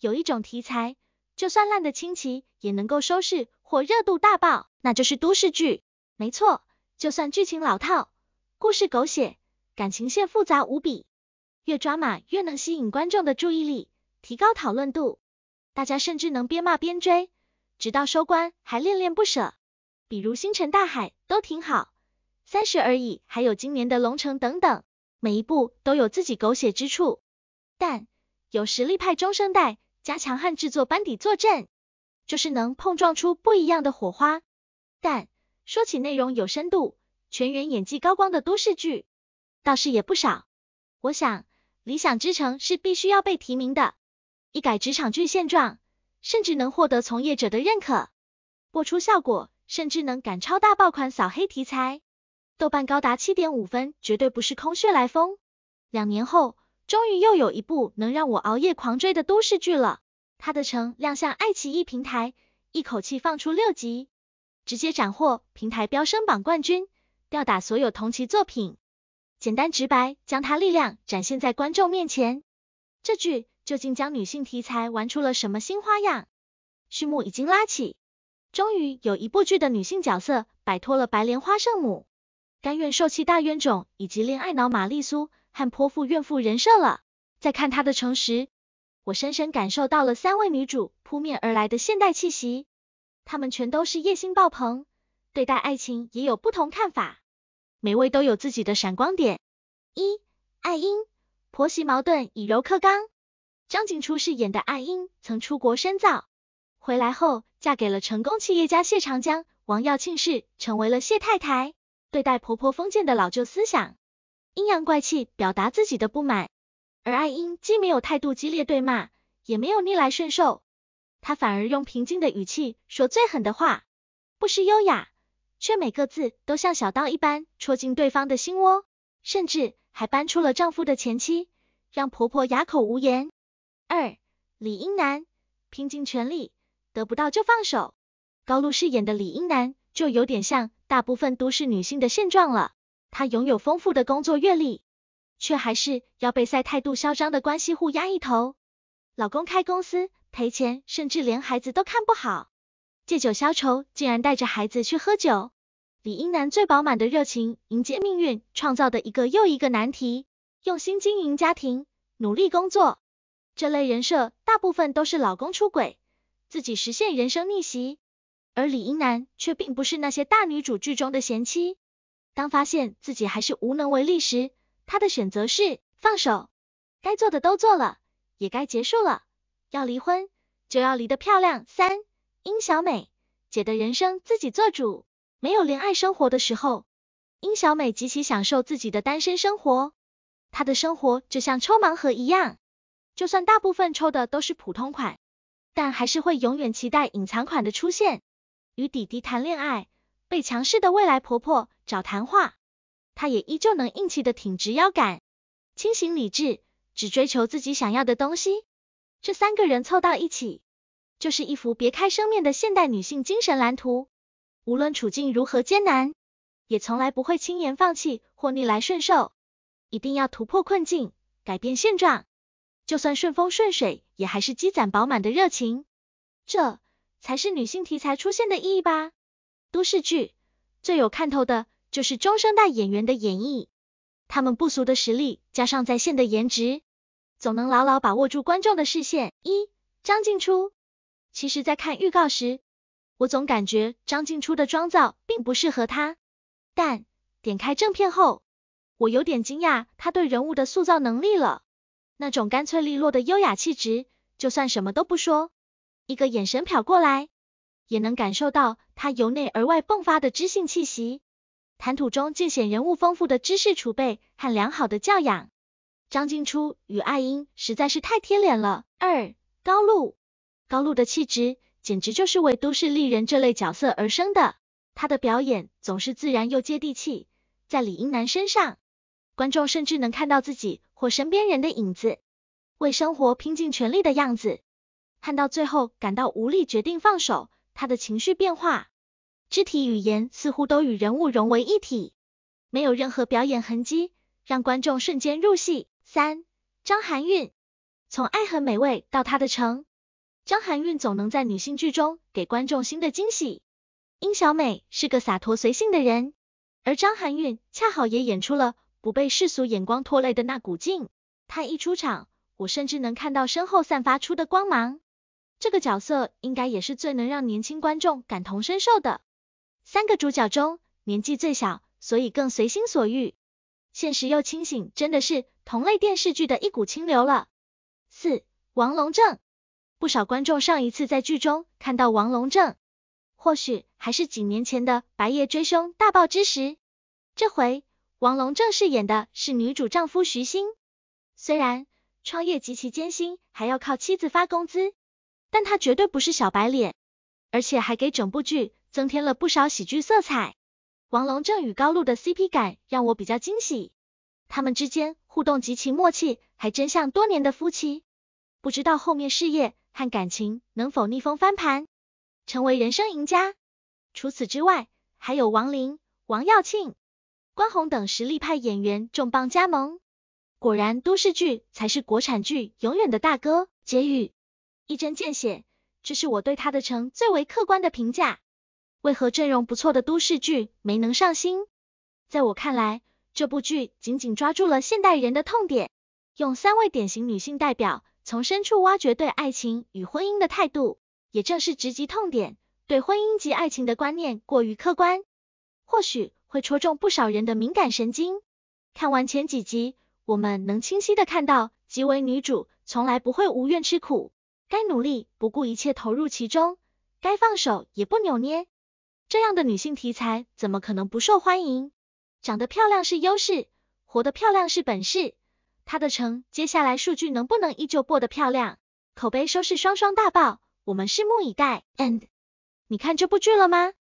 有一种题材，就算烂得清奇，也能够收视或热度大爆，那就是都市剧。没错，就算剧情老套，故事狗血，感情线复杂无比，越抓马越能吸引观众的注意力，提高讨论度。大家甚至能边骂边追，直到收官还恋恋不舍。比如《星辰大海》都挺好，《三十而已》，还有今年的《龙城》等等，每一部都有自己狗血之处。但有实力派中生代。加强和制作班底坐镇，就是能碰撞出不一样的火花。但说起内容有深度、全员演技高光的都市剧，倒是也不少。我想《理想之城》是必须要被提名的，一改职场剧现状，甚至能获得从业者的认可，播出效果甚至能赶超大爆款扫黑题材，豆瓣高达七点五分绝对不是空穴来风。两年后。终于又有一部能让我熬夜狂追的都市剧了，他的城亮相爱奇艺平台，一口气放出六集，直接斩获平台飙升榜冠军，吊打所有同期作品。简单直白，将它力量展现在观众面前。这剧究竟将女性题材玩出了什么新花样？序幕已经拉起，终于有一部剧的女性角色摆脱了白莲花圣母、甘愿受气大冤种以及恋爱脑玛丽苏。和泼妇、怨妇人设了。再看她的诚实，我深深感受到了三位女主扑面而来的现代气息。她们全都是野心爆棚，对待爱情也有不同看法，每位都有自己的闪光点。一，爱英，婆媳矛盾以柔克刚。张静初饰演的爱英曾出国深造，回来后嫁给了成功企业家谢长江，王耀庆氏，成为了谢太太，对待婆婆封建的老旧思想。阴阳怪气表达自己的不满，而艾英既没有态度激烈对骂，也没有逆来顺受，她反而用平静的语气说最狠的话，不失优雅，却每个字都像小刀一般戳进对方的心窝，甚至还搬出了丈夫的前妻，让婆婆哑口无言。二李英男拼尽全力，得不到就放手，高露饰演的李英男就有点像大部分都市女性的现状了。她拥有丰富的工作阅历，却还是要被赛态度嚣张的关系户压一头。老公开公司赔钱，甚至连孩子都看不好，借酒消愁竟然带着孩子去喝酒。李英男最饱满的热情迎接命运创造的一个又一个难题，用心经营家庭，努力工作。这类人设大部分都是老公出轨，自己实现人生逆袭，而李英男却并不是那些大女主剧中的贤妻。当发现自己还是无能为力时，他的选择是放手，该做的都做了，也该结束了。要离婚，就要离得漂亮。三，殷小美姐的人生自己做主，没有恋爱生活的时候，殷小美极其享受自己的单身生活。她的生活就像抽盲盒一样，就算大部分抽的都是普通款，但还是会永远期待隐藏款的出现。与弟弟谈恋爱，被强势的未来婆婆。找谈话，她也依旧能硬气的挺直腰杆，清醒理智，只追求自己想要的东西。这三个人凑到一起，就是一幅别开生面的现代女性精神蓝图。无论处境如何艰难，也从来不会轻言放弃或逆来顺受，一定要突破困境，改变现状。就算顺风顺水，也还是积攒饱满的热情。这才是女性题材出现的意义吧。都市剧最有看头的。就是中生代演员的演绎，他们不俗的实力加上在线的颜值，总能牢牢把握住观众的视线。一，张静初，其实在看预告时，我总感觉张静初的妆造并不适合他，但点开正片后，我有点惊讶他对人物的塑造能力了。那种干脆利落的优雅气质，就算什么都不说，一个眼神瞟过来，也能感受到他由内而外迸发的知性气息。谈吐中尽显人物丰富的知识储备和良好的教养。张静初与艾因实在是太贴脸了。二高露，高露的气质简直就是为都市丽人这类角色而生的。她的表演总是自然又接地气，在李英男身上，观众甚至能看到自己或身边人的影子，为生活拼尽全力的样子，看到最后感到无力，决定放手，他的情绪变化。肢体语言似乎都与人物融为一体，没有任何表演痕迹，让观众瞬间入戏。三，张含韵，从《爱很美味》到《她的城》，张含韵总能在女性剧中给观众新的惊喜。殷小美是个洒脱随性的人，而张含韵恰好也演出了不被世俗眼光拖累的那股劲。她一出场，我甚至能看到身后散发出的光芒。这个角色应该也是最能让年轻观众感同身受的。三个主角中，年纪最小，所以更随心所欲，现实又清醒，真的是同类电视剧的一股清流了。四，王龙正，不少观众上一次在剧中看到王龙正，或许还是几年前的《白夜追凶》大爆之时。这回王龙正饰演的是女主丈夫徐星，虽然创业极其艰辛，还要靠妻子发工资，但他绝对不是小白脸，而且还给整部剧。增添了不少喜剧色彩。王龙正与高露的 CP 感让我比较惊喜，他们之间互动极其默契，还真像多年的夫妻。不知道后面事业和感情能否逆风翻盘，成为人生赢家。除此之外，还有王林、王耀庆、关宏等实力派演员重磅加盟。果然，都市剧才是国产剧永远的大哥。结语，一针见血，这是我对他的城最为客观的评价。为何阵容不错的都市剧没能上新？在我看来，这部剧紧紧抓住了现代人的痛点，用三位典型女性代表，从深处挖掘对爱情与婚姻的态度，也正是直击痛点，对婚姻及爱情的观念过于客观，或许会戳中不少人的敏感神经。看完前几集，我们能清晰的看到，即为女主从来不会无怨吃苦，该努力不顾一切投入其中，该放手也不扭捏。这样的女性题材怎么可能不受欢迎？长得漂亮是优势，活得漂亮是本事。她的城接下来数据能不能依旧播得漂亮，口碑、收视双双大爆，我们拭目以待。a n d 你看这部剧了吗？